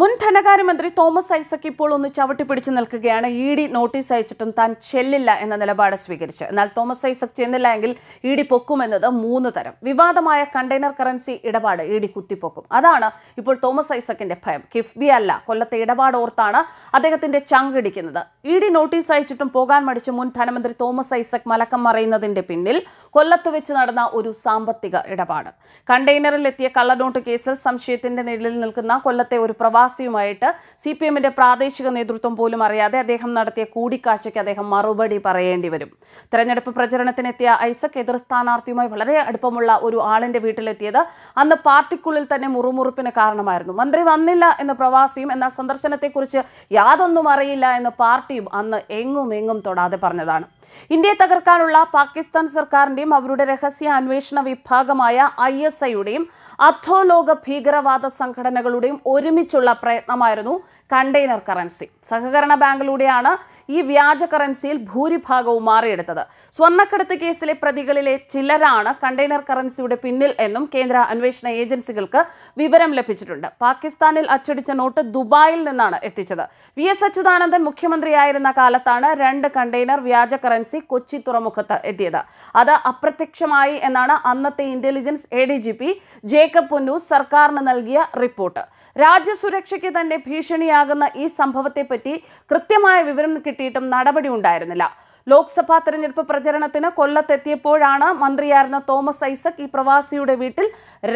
മുൻ ധനകാര്യമന്ത്രി തോമസ് ഐസക് ഇപ്പോൾ ഒന്ന് പിടിച്ചു നിൽക്കുകയാണ് ഇ ഡി നോട്ടീസ് അയച്ചിട്ടും താൻ ചെല്ലില്ല എന്ന നിലപാട് സ്വീകരിച്ച് എന്നാൽ തോമസ് ഐസക് ചെന്നില്ല എങ്കിൽ ഇ ഡി പൊക്കുമെന്നത് മൂന്ന് തരം വിവാദമായ കണ്ടെയ്നർ കറൻസി ഇടപാട് ഇ ഡി കുത്തിപ്പൊക്കും അതാണ് ഇപ്പോൾ തോമസ് ഐസക്കിന്റെ ഭയം കിഫ്ബി അല്ല കൊല്ലത്തെ ഇടപാട് ഓർത്താണ് അദ്ദേഹത്തിന്റെ ചങ്കിടിക്കുന്നത് ഇ ഡി നോട്ടീസ് അയച്ചിട്ടും പോകാൻ മടിച്ച് മുൻ ധനമന്ത്രി തോമസ് ഐസക് മലക്കം മറയുന്നതിന്റെ പിന്നിൽ കൊല്ലത്ത് വെച്ച് നടന്ന ഒരു സാമ്പത്തിക ഇടപാട് കണ്ടെയ്നറിൽ എത്തിയ കള്ളനോട്ട് കേസിൽ സംശയത്തിന്റെ നിഴലിൽ നിൽക്കുന്ന കൊല്ലത്തെ ഒരു പ്രവാസ അബ്ബാസിയുമായിട്ട് സി പി എമ്മിൻ്റെ പ്രാദേശിക നേതൃത്വം പോലും അറിയാതെ അദ്ദേഹം നടത്തിയ കൂടിക്കാഴ്ചയ്ക്ക് അദ്ദേഹം മറുപടി പറയേണ്ടി വരും തെരഞ്ഞെടുപ്പ് പ്രചരണത്തിനെത്തിയ ഐസക് എതിർ സ്ഥാനാർത്ഥിയുമായി വളരെ അടുപ്പമുള്ള ഒരു ആളിൻ്റെ വീട്ടിലെത്തിയത് അന്ന് പാർട്ടിക്കുള്ളിൽ തന്നെ മുറുമുറുപ്പിന് കാരണമായിരുന്നു മന്ത്രി വന്നില്ല എന്ന പ്രവാസിയും എന്നാൽ സന്ദർശനത്തെക്കുറിച്ച് യാതൊന്നും അറിയില്ല എന്ന പാർട്ടിയും അന്ന് എങ്ങും എങ്ങും തൊടാതെ പറഞ്ഞതാണ് ഇന്ത്യയെ തകർക്കാനുള്ള പാകിസ്ഥാൻ സർക്കാരിന്റെയും അവരുടെ രഹസ്യ അന്വേഷണ വിഭാഗമായ ഐ എസ് ഐയുടെയും അധോലോക ഭീകരവാദ സംഘടനകളുടെയും ഒരുമിച്ചുള്ള പ്രയത്നമായിരുന്നു കണ്ടെയ്നർ കറൻസി സഹകരണ ബാങ്കിലൂടെയാണ് ഈ വ്യാജ കറൻസിയിൽ ഭൂരിഭാഗവും മാറിയെടുത്തത് സ്വർണ്ണക്കടത്ത് കേസിലെ പ്രതികളിലെ ചിലരാണ് കണ്ടെയ്നർ കറൻസിയുടെ പിന്നിൽ എന്നും കേന്ദ്ര അന്വേഷണ ഏജൻസികൾക്ക് വിവരം ലഭിച്ചിട്ടുണ്ട് പാകിസ്ഥാനിൽ അച്ചടിച്ച നോട്ട് ദുബായിൽ നിന്നാണ് എത്തിച്ചത് വി എസ് അച്യുതാനന്ദൻ മുഖ്യമന്ത്രിയായിരുന്ന കാലത്താണ് രണ്ട് കണ്ടെയ്നർ വ്യാജ കറൻസി കൊച്ചി തുറമുഖത്ത് എത്തിയത് അത് അപ്രത്യക്ഷമായി എന്നാണ് അന്നത്തെ intelligence A D G P Jacob Punnoose സർക്കാരിന് നൽകിയ റിപ്പോർട്ട് രാജ്യസുരക്ഷ സുരക്ഷയ്ക്ക് തന്നെ ഭീഷണിയാകുന്ന ഈ സംഭവത്തെപ്പറ്റി കൃത്യമായ വിവരം കിട്ടിയിട്ടും നടപടി ഉണ്ടായിരുന്നില്ല ലോക്സഭാ തെരഞ്ഞെടുപ്പ് പ്രചരണത്തിന് കൊല്ലത്തെത്തിയപ്പോഴാണ് മന്ത്രിയായിരുന്ന തോമസ് ഐസക് ഈ പ്രവാസിയുടെ വീട്ടിൽ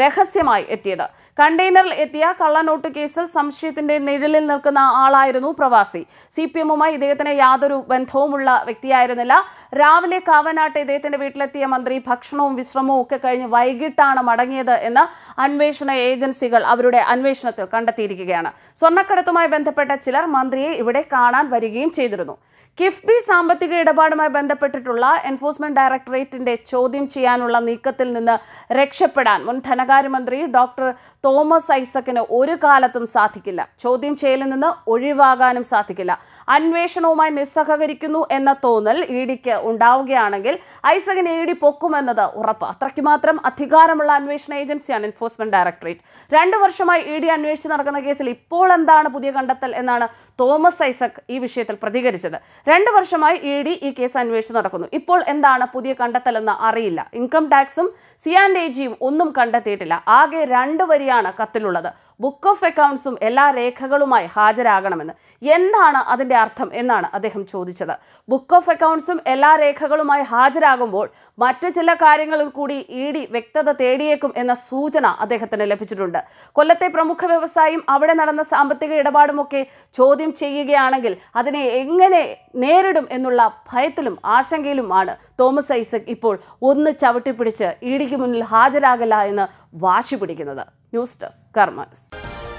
രഹസ്യമായി എത്തിയത് കണ്ടെയ്നറിൽ എത്തിയ കള്ളനോട്ട് കേസിൽ സംശയത്തിന്റെ നിഴലിൽ നിൽക്കുന്ന ആളായിരുന്നു പ്രവാസി സി പി എമ്മുമായി ഇദ്ദേഹത്തിന് യാതൊരു ബന്ധവുമുള്ള വ്യക്തിയായിരുന്നില്ല രാവിലെ കാവനാട്ട് ഇദ്ദേഹത്തിന്റെ വീട്ടിലെത്തിയ മന്ത്രി ഭക്ഷണവും വിശ്രമവും ഒക്കെ കഴിഞ്ഞ് വൈകിട്ടാണ് മടങ്ങിയത് എന്ന് അന്വേഷണ ഏജൻസികൾ അവരുടെ അന്വേഷണത്തിൽ കണ്ടെത്തിയിരിക്കുകയാണ് സ്വർണ്ണക്കടത്തുമായി ബന്ധപ്പെട്ട ചിലർ മന്ത്രിയെ ഇവിടെ കാണാൻ വരികയും ചെയ്തിരുന്നു കിഫ്ബി സാമ്പത്തിക ഇടപാട് ഇടപാടുമായി ബന്ധപ്പെട്ടിട്ടുള്ള എൻഫോഴ്സ്മെന്റ് ഡയറക്ടറേറ്റിന്റെ ചോദ്യം ചെയ്യാനുള്ള നീക്കത്തിൽ നിന്ന് രക്ഷപ്പെടാൻ മുൻ ധനകാര്യമന്ത്രി ഡോക്ടർ തോമസ് ഐസക്കിന് ഒരു കാലത്തും സാധിക്കില്ല ചോദ്യം ചെയ്യലിൽ നിന്ന് ഒഴിവാകാനും സാധിക്കില്ല അന്വേഷണവുമായി നിസ്സഹകരിക്കുന്നു എന്ന തോന്നൽ ഇ ഡിക്ക് ഉണ്ടാവുകയാണെങ്കിൽ ഐസകിന് ഇ ഡി പൊക്കുമെന്നത് ഉറപ്പ് മാത്രം അധികാരമുള്ള അന്വേഷണ ഏജൻസിയാണ് എൻഫോഴ്സ്മെന്റ് ഡയറക്ടറേറ്റ് രണ്ടു വർഷമായി ഇ ഡി അന്വേഷിച്ച് നടക്കുന്ന കേസിൽ ഇപ്പോൾ എന്താണ് പുതിയ കണ്ടെത്തൽ എന്നാണ് തോമസ് ഐസക് ഈ വിഷയത്തിൽ പ്രതികരിച്ചത് രണ്ടു വർഷമായി ഇ ഡി ഈ കേസ് അന്വേഷണം നടക്കുന്നു ഇപ്പോൾ എന്താണ് പുതിയ കണ്ടെത്തലെന്ന് അറിയില്ല ഇൻകം ടാക്സും സി ആൻഡ് എ ജിയും ഒന്നും കണ്ടെത്തിയിട്ടില്ല ആകെ രണ്ട് വരിയാണ് കത്തിലുള്ളത് ബുക്ക് ഓഫ് അക്കൗണ്ട്സും എല്ലാ രേഖകളുമായി ഹാജരാകണമെന്ന് എന്താണ് അതിൻ്റെ അർത്ഥം എന്നാണ് അദ്ദേഹം ചോദിച്ചത് ബുക്ക് ഓഫ് അക്കൗണ്ട്സും എല്ലാ രേഖകളുമായി ഹാജരാകുമ്പോൾ മറ്റ് ചില കാര്യങ്ങളിൽ കൂടി ഇ ഡി വ്യക്തത തേടിയേക്കും എന്ന സൂചന അദ്ദേഹത്തിന് ലഭിച്ചിട്ടുണ്ട് കൊല്ലത്തെ പ്രമുഖ വ്യവസായം അവിടെ നടന്ന സാമ്പത്തിക ഇടപാടുമൊക്കെ ചോദ്യം ചെയ്യുകയാണെങ്കിൽ അതിനെ എങ്ങനെ നേരിടും എന്നുള്ള ഭയത്തിലും ആശങ്കയിലുമാണ് തോമസ് ഐസക് ഇപ്പോൾ ഒന്ന് ചവിട്ടിപ്പിടിച്ച് ഇ ഡിക്ക് മുന്നിൽ ഹാജരാകില്ല എന്ന് വാശി പിടിക്കുന്നത് ന്യൂസ് ഡെസ്ക് കർമ്മ